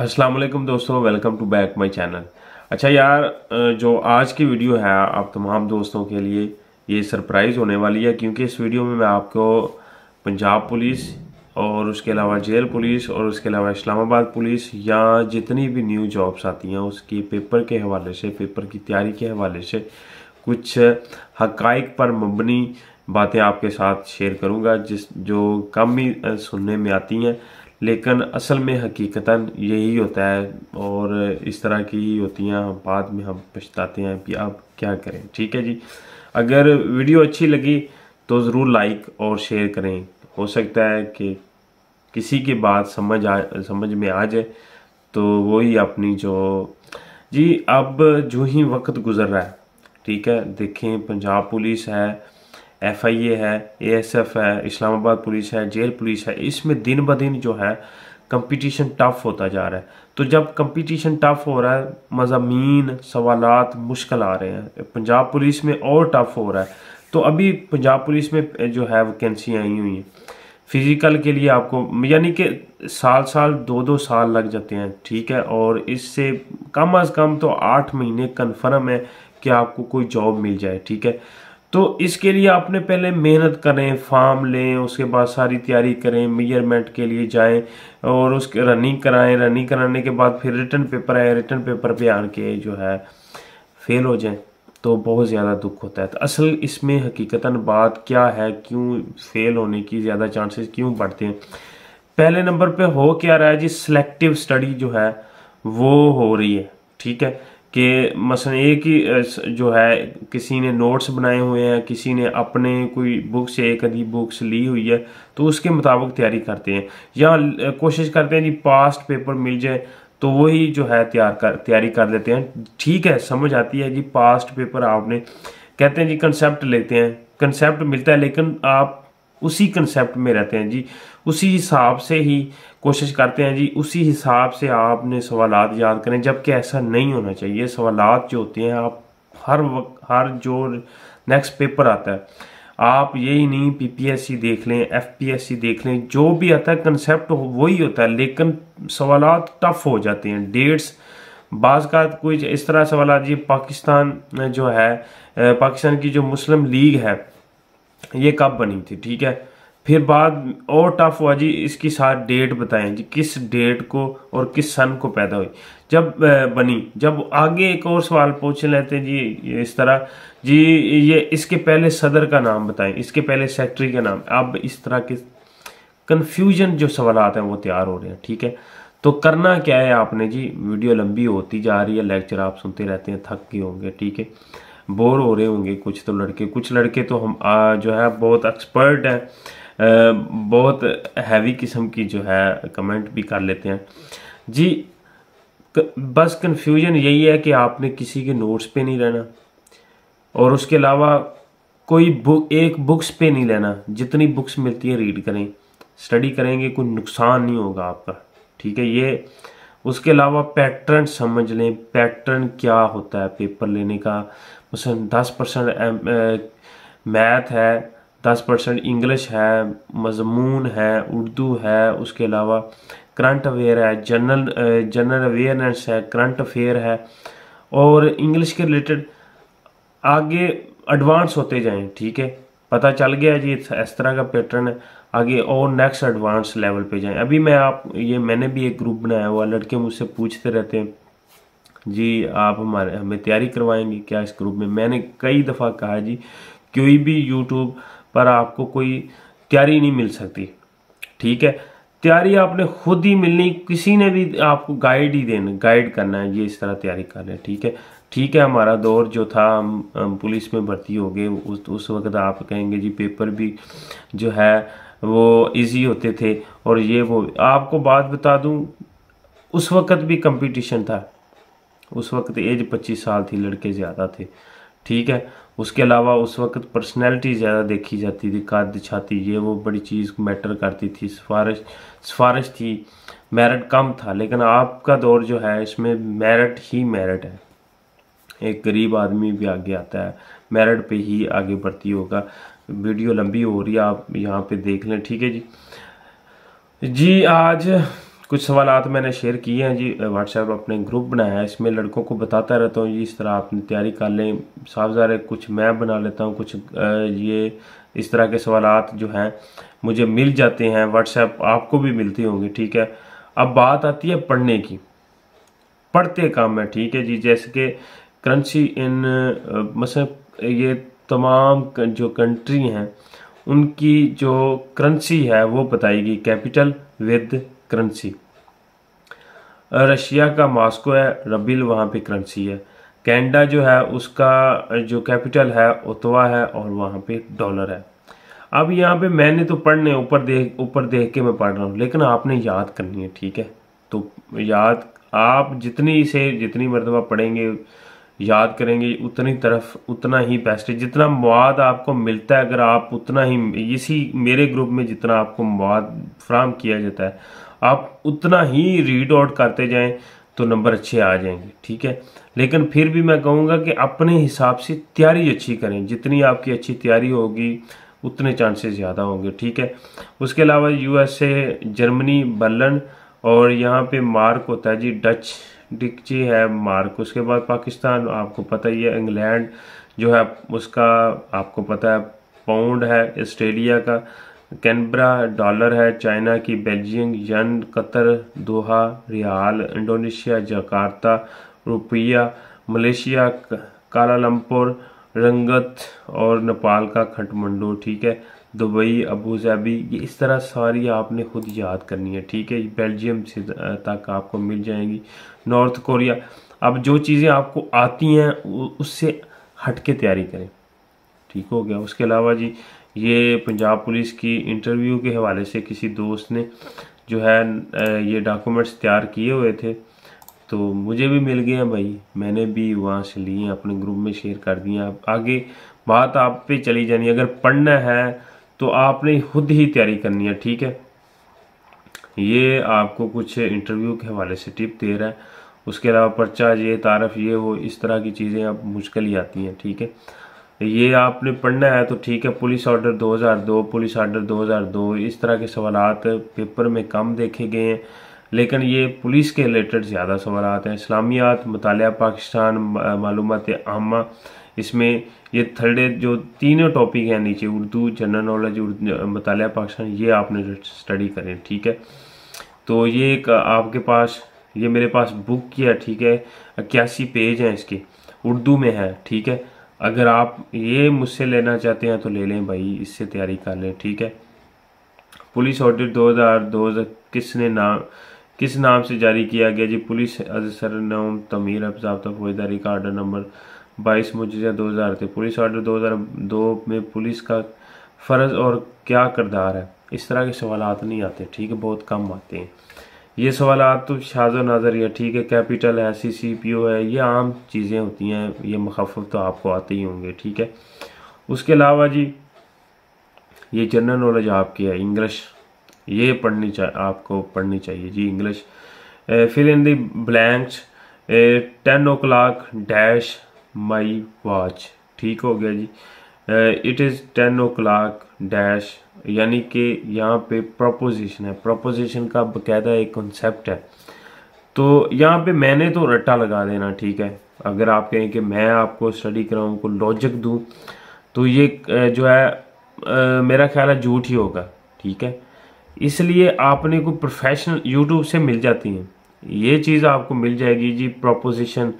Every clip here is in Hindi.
अस्सलाम वालेकुम दोस्तों welcome to back my channel अच्छा यार जो आज की वीडियो है आप तमाम दोस्तों के लिए ये सरप्राइज़ होने वाली है क्योंकि इस वीडियो में मैं आपको पंजाब पुलिस और उसके अलावा जेल पुलिस और उसके अलावा इस्लामाबाद पुलिस या जितनी भी न्यू जॉब्स आती हैं उसकी पेपर के हवाले से पेपर की तैयारी के हवाले से कुछ हक़ पर मबनी बातें आपके साथ शेयर करूंगा जिस जो कम ही सुनने में आती हैं लेकिन असल में हकीकता यही होता है और इस तरह की ही होती हैं बाद में हम पछताते हैं कि आप क्या करें ठीक है जी अगर वीडियो अच्छी लगी तो ज़रूर लाइक और शेयर करें हो सकता है कि किसी की बात समझ आ समझ में आ जाए तो वही अपनी जो जी अब जो ही वक्त गुज़र रहा है ठीक है देखें पंजाब पुलिस है एफआईए है एएसएफ है इस्लामाबाद पुलिस है जेल पुलिस है इसमें दिन ब दिन जो है कंपटीशन टफ होता जा रहा है तो जब कंपटीशन टफ हो रहा है मजामी सवाल मुश्किल आ रहे हैं पंजाब पुलिस में और टफ हो रहा है तो अभी पंजाब पुलिस में जो है वैकेंसी आई हुई हैं फिज़िकल के लिए आपको यानी कि साल साल दो दो साल लग जाते हैं ठीक है और इससे कम अज़ कम तो आठ महीने कन्फर्म है कि आपको कोई जॉब मिल जाए ठीक है तो इसके लिए आपने पहले मेहनत करें फार्म लें उसके बाद सारी तैयारी करें मेजरमेंट के लिए जाएं और उसके रनिंग कराएं रनिंग कराने के बाद फिर रिटर्न पेपर आए रिटर्न पेपर पे आके जो है फेल हो जाएं तो बहुत ज़्यादा दुख होता है तो असल इसमें हकीकता बात क्या है क्यों फेल होने की ज़्यादा चांसेस क्यों बढ़ते हैं पहले नंबर पर हो क्या रहा है जी सेलेक्टिव स्टडी जो है वो हो रही है ठीक है कि मसलन ये कि जो है किसी ने नोट्स बनाए हुए हैं किसी ने अपने कोई बुक्स एक आधी बुक्स ली हुई है तो उसके मुताबिक तैयारी करते हैं या कोशिश करते हैं कि पास्ट पेपर मिल जाए तो वही जो है तैयार कर तैयारी कर लेते हैं ठीक है समझ आती है कि पास्ट पेपर आपने कहते हैं जी कंसेप्ट लेते हैं कंसेप्ट मिलता है लेकिन आप उसी कंसेप्ट में रहते हैं जी उसी हिसाब से ही कोशिश करते हैं जी उसी हिसाब से आपने सवाल याद करें जबकि ऐसा नहीं होना चाहिए सवाल जो होते हैं आप हर वक्त हर जो नेक्स्ट पेपर आता है आप यही नहीं पीपीएससी देख लें एफपीएससी देख लें जो भी आता है कंसेप्ट वही होता है लेकिन सवाल टफ हो जाते हैं डेट्स बाज़ का कोई इस तरह सवाल जी पाकिस्तान जो है पाकिस्तान की जो मुस्लिम लीग है ये कब बनी थी ठीक है फिर बाद और टफ हुआ जी इसकी साथ डेट बताएं जी किस डेट को और किस सन को पैदा हुई जब बनी जब आगे एक और सवाल पूछ लेते हैं जी इस तरह जी ये इसके पहले सदर का नाम बताएं इसके पहले सेक्रेटरी का नाम अब इस तरह के कन्फ्यूजन जो सवाल हैं वो तैयार हो रहे हैं ठीक है तो करना क्या है आपने जी वीडियो लंबी होती जा रही है लेक्चर आप सुनते रहते हैं थक गए होंगे ठीक है बोर हो रहे होंगे कुछ तो लड़के कुछ लड़के तो हम आ, जो है बहुत एक्सपर्ट हैं बहुत हैवी किस्म की जो है कमेंट भी कर लेते हैं जी बस कन्फ्यूजन यही है कि आपने किसी के नोट्स पे नहीं रहना और उसके अलावा कोई बु एक बुक्स पे नहीं लेना जितनी बुक्स मिलती है रीड करें स्टडी करेंगे कोई नुकसान नहीं होगा आपका ठीक है ये उसके अलावा पैटर्न समझ लें पैटर्न क्या होता है पेपर लेने का उसमें दस परसेंट मैथ है दस परसेंट इंग्लिश है मजमून है उर्दू है उसके अलावा करंट अवेयर है जनरल जनरल अवेयरनेस है करंट अफेयर है और इंग्लिश के रिलेटेड आगे एडवांस होते जाएं ठीक है पता चल गया जी इस तरह का पैटर्न है आगे और नेक्स्ट एडवांस लेवल पे जाएं अभी मैं आप ये मैंने भी एक ग्रुप बनाया हुआ लड़के मुझसे पूछते रहते हैं जी आप हमारे हमें तैयारी करवाएंगे क्या इस ग्रुप में मैंने कई दफ़ा कहा जी कोई भी यूट्यूब पर आपको कोई तैयारी नहीं मिल सकती ठीक है तैयारी आपने खुद ही मिलनी किसी ने भी आपको गाइड ही देना गाइड करना है ये इस तरह तैयारी कर रहे ठीक है ठीक है हमारा दौर जो था हम, हम पुलिस में भर्ती हो गए उस उस वक्त आप कहेंगे जी पेपर भी जो है वो इजी होते थे और ये वो आपको बात बता दूं उस वक्त भी कंपटीशन था उस वक्त एज पच्चीस साल थी लड़के ज़्यादा थे ठीक है उसके अलावा उस वक्त पर्सनैलिटी ज़्यादा देखी जाती थी काद छाती ये वो बड़ी चीज़ मैटर करती थी सिफारिश सिफारिश थी मेरिट कम था लेकिन आपका दौर जो है इसमें मेरिट ही मेरिट है एक गरीब आदमी भी आगे आता है मेरिट पे ही आगे बढ़ती होगा वीडियो लंबी हो रही है आप यहाँ पे देख लें ठीक है जी जी आज कुछ सवाल मैंने शेयर किए हैं जी व्हाट्सएप अपने ग्रुप बनाया है इसमें लड़कों को बताता रहता हूँ जी इस तरह आपने तैयारी कर लें साफ ज़ाहिर कुछ मैं बना लेता हूँ कुछ ये इस तरह के सवाल जो हैं मुझे मिल जाते हैं व्हाट्सएप आपको भी मिलती होंगी ठीक है अब बात आती है पढ़ने की पढ़ते काम है ठीक है जी जैसे कि करंसी इन मतलब ये तमाम जो कंट्री हैं उनकी जो करंसी है वो बताएगी कैपिटल विद करंसी रशिया का मॉस्को है रबिल वहाँ पे करंसी है कैनेडा जो है उसका जो कैपिटल है ओतवा है और वहाँ पे डॉलर है अब यहाँ पे मैंने तो पढ़ने ऊपर देख ऊपर देख के मैं पढ़ रहा हूँ लेकिन आपने याद करनी है ठीक है तो याद आप जितनी से जितनी मरतबा पढ़ेंगे याद करेंगे उतनी तरफ उतना ही बेस्ट है जितना मवाद आपको मिलता है अगर आप उतना ही इसी मेरे ग्रुप में जितना आपको मवाद फ्राहम किया जाता है आप उतना ही रीड आउट करते जाएं तो नंबर अच्छे आ जाएंगे ठीक है लेकिन फिर भी मैं कहूँगा कि अपने हिसाब से तैयारी अच्छी करें जितनी आपकी अच्छी तैयारी होगी उतने चांसेस ज़्यादा होंगे ठीक है उसके अलावा यूएसए जर्मनी बर्लन और यहाँ पे मार्क होता है जी डच डिक्ची है मार्क उसके बाद पाकिस्तान आपको पता ही है इंग्लैंड जो है उसका आपको पता है पाउंड है ऑस्ट्रेलिया का कैनबरा डॉलर है चाइना की Belgium yuan Qatar Doha riyal Indonesia Jakarta रुपया मलेशिया कालालमपुर रंगत और नेपाल का खटमंडो ठीक है दुबई अबू धाबी ये इस तरह सारी आपने खुद याद करनी है ठीक है बेल्जियम से तक आपको मिल जाएंगी नॉर्थ कोरिया अब जो चीज़ें आपको आती हैं उससे हटके तैयारी करें ठीक हो गया उसके अलावा जी ये पंजाब पुलिस की इंटरव्यू के हवाले से किसी दोस्त ने जो है ये डॉक्यूमेंट्स तैयार किए हुए थे तो मुझे भी मिल गया भाई मैंने भी वहाँ से लिए अपने ग्रुप में शेयर कर दिए आप आगे बात आप पे चली जानी अगर पढ़ना है तो आपने खुद ही तैयारी करनी है ठीक है ये आपको कुछ इंटरव्यू के हवाले से टिप दे रहा है उसके अलावा पर्चा ये तारफ़ ये हो इस तरह की चीज़ें अब मुश्किल ही आती हैं ठीक है ये आपने पढ़ना है तो ठीक है पुलिस ऑर्डर 2002 पुलिस ऑर्डर 2002 इस तरह के सवाल पेपर में कम देखे गए हैं लेकिन ये पुलिस के रिलेटेड ज़्यादा सवाल हैं इस्लामियात मताल पाकिस्तान मालूम आमा इसमें ये थर्ड जो तीनों टॉपिक हैं नीचे उर्दू जनरल नॉलेज मताल पाकिस्तान ये आपने स्टडी करें ठीक है तो ये एक आपके पास ये मेरे पास बुक किया ठीक है इक्यासी पेज हैं इसके उर्दू में है ठीक है अगर आप ये मुझसे लेना चाहते हैं तो ले लें भाई इससे तैयारी कर लें ठीक है पुलिस ऑडिट दो हज़ार दो किसने नाम किस नाम से जारी किया गया जी पुलिस सरनाम तमीर अब जबता फौजदारी का आर्डर नंबर बाईस मुजा दो हज़ार थे पुलिस ऑर्डर दो हज़ार दो में पुलिस का फ़र्ज और क्या करदार है इस तरह के सवाल नहीं आते ठीक है बहुत कम आते हैं ये सवाल आप तो शाजो नज़र है ठीक है कैपिटल है सी सी पी ओ है ये आम चीज़ें होती हैं ये मखफ़ तो आपको आते ही होंगे ठीक है उसके अलावा जी ये जनरल नॉलेज आपकी है इंग्लिश ये पढ़नी चाह आपको पढ़नी चाहिए जी इंग्लिश फिर in the blanks ten o'clock dash my watch ठीक हो गया जी it is ten o'clock dash यानी कि यहाँ पे प्रपोजिशन है प्रपोजिशन का बकायदा एक कॉन्सेप्ट है तो यहाँ पे मैंने तो रट्टा लगा देना ठीक है अगर आप कहें कि मैं आपको स्टडी कराऊँ को लॉजिक दूँ तो ये जो है मेरा ख्याल है झूठ ही होगा ठीक है इसलिए आपने को प्रोफेशनल यूट्यूब से मिल जाती हैं ये चीज़ आपको मिल जाएगी जी प्रोपोजिशन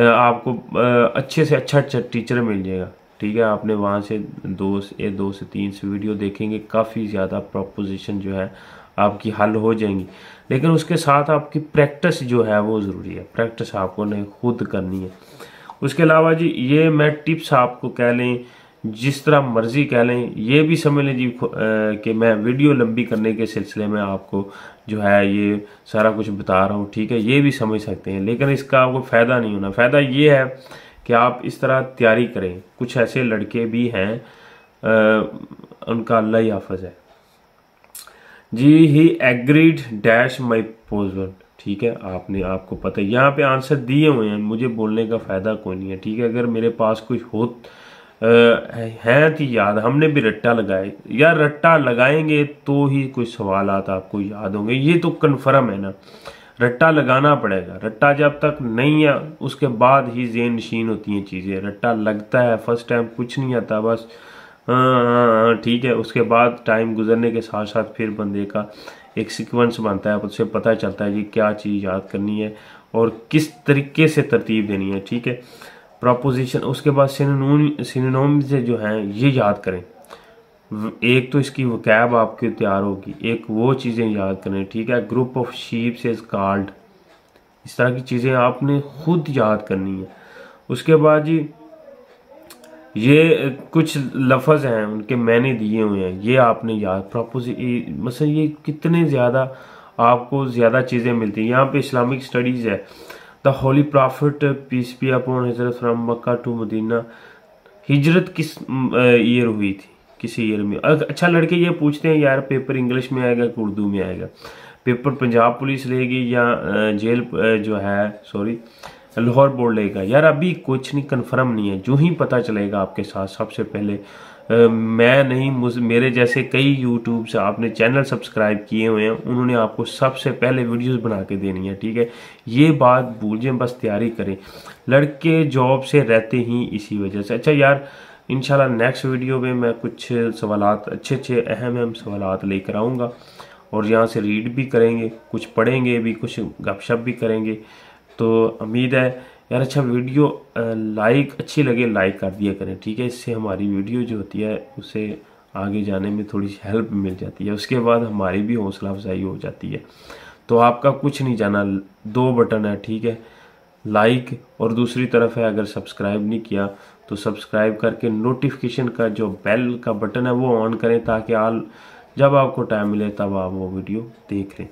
आपको अच्छे से अच्छा टीचर मिल जाएगा ठीक है आपने वहाँ से दो से दो से तीन से वीडियो देखेंगे काफ़ी ज़्यादा प्रपोजिशन जो है आपकी हल हो जाएंगी लेकिन उसके साथ आपकी प्रैक्टिस जो है वो ज़रूरी है प्रैक्टिस आपको नहीं खुद करनी है उसके अलावा जी ये मैं टिप्स आपको कह लें जिस तरह मर्ज़ी कह लें ये भी समझ लें जी कि मैं वीडियो लंबी करने के सिलसिले में आपको जो है ये सारा कुछ बता रहा हूँ ठीक है ये भी समझ सकते हैं लेकिन इसका आपको फ़ायदा नहीं होना फ़ायदा ये है कि आप इस तरह तैयारी करें कुछ ऐसे लड़के भी हैं आ, उनका अल्लाह ही हाफज है जी he agreed dash my poison ठीक है आपने आपको पता है यहाँ पे आंसर दिए हुए हैं मुझे बोलने का फ़ायदा कोई नहीं है ठीक है अगर मेरे पास कुछ हो हैं तो याद हमने भी रट्टा लगाए या रट्टा लगाएंगे तो ही कुछ सवाल आपको याद होंगे ये तो कन्फर्म है ना रट्टा लगाना पड़ेगा रट्टा जब तक नहीं है उसके बाद ही जेन नशीन होती हैं चीज़ें रट्टा लगता है फर्स्ट टाइम कुछ नहीं आता बस हाँ, हाँ, हाँ, ठीक है उसके बाद टाइम गुजरने के साथ साथ फिर बंदे का एक सिक्वेंस बनता है उससे पता चलता है कि क्या चीज़ याद करनी है और किस तरीके से तरतीब देनी है ठीक है प्रोपोजिशन उसके बाद सिनोम सिनोम से जो हैं ये याद करें एक तो इसकी वकैब आपके तैयार होगी एक वो चीज़ें याद करें ठीक है group of sheeps is called इस तरह की चीज़ें आपने खुद याद करनी है उसके बाद जी ये कुछ लफज हैं उनके मैंने दिए हुए हैं ये आपने याद प्रपोजिट मतलब ये कितने ज़्यादा आपको ज़्यादा चीज़ें मिलती हैं यहाँ पे इस्लामिक स्टडीज़ है the holy prophet peace be upon हजरत फ्राम मक्का टू मदीना हिजरत किस ईयर हुई थी किसी ईयर में अच्छा लड़के ये पूछते हैं यार पेपर इंग्लिश में आएगा कि उर्दू में आएगा पेपर पंजाब पुलिस लेगी या जेल जो है सॉरी लाहौर बोर्ड लेगा यार अभी कुछ नहीं कंफर्म नहीं है जो ही पता चलेगा आपके साथ सबसे पहले आ, मैं नहीं मेरे जैसे कई यूट्यूब से आपने चैनल सब्सक्राइब किए हुए हैं उन्होंने आपको सबसे पहले वीडियोस बना के देनी है ठीक है ये बात भूल जाए बस तैयारी करें लड़के जॉब से रहते ही इसी वजह से अच्छा यार इन नेक्स्ट वीडियो में मैं कुछ सवाल अच्छे अच्छे अहम अहम सवाल लेकर आऊँगा और यहाँ से रीड भी करेंगे कुछ पढ़ेंगे भी कुछ गपशप भी करेंगे तो उम्मीद है यार अच्छा वीडियो लाइक अच्छी लगे लाइक कर दिया करें ठीक है इससे हमारी वीडियो जो होती है उसे आगे जाने में थोड़ी सी हेल्प मिल जाती है उसके बाद हमारी भी हौसला अफजाई हो जाती है तो आपका कुछ नहीं जाना दो बटन है ठीक है लाइक और दूसरी तरफ है अगर सब्सक्राइब नहीं किया तो सब्सक्राइब करके नोटिफिकेशन का जो बेल का बटन है वो ऑन करें ताकि आल जब आपको टाइम मिले तब आप वो वीडियो देख लें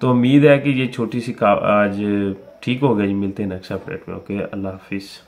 तो उम्मीद है कि ये छोटी सी का आज ठीक हो गई मिलते हैं नेक्स्ट अपडेट में ओके अल्लाह हाफिज़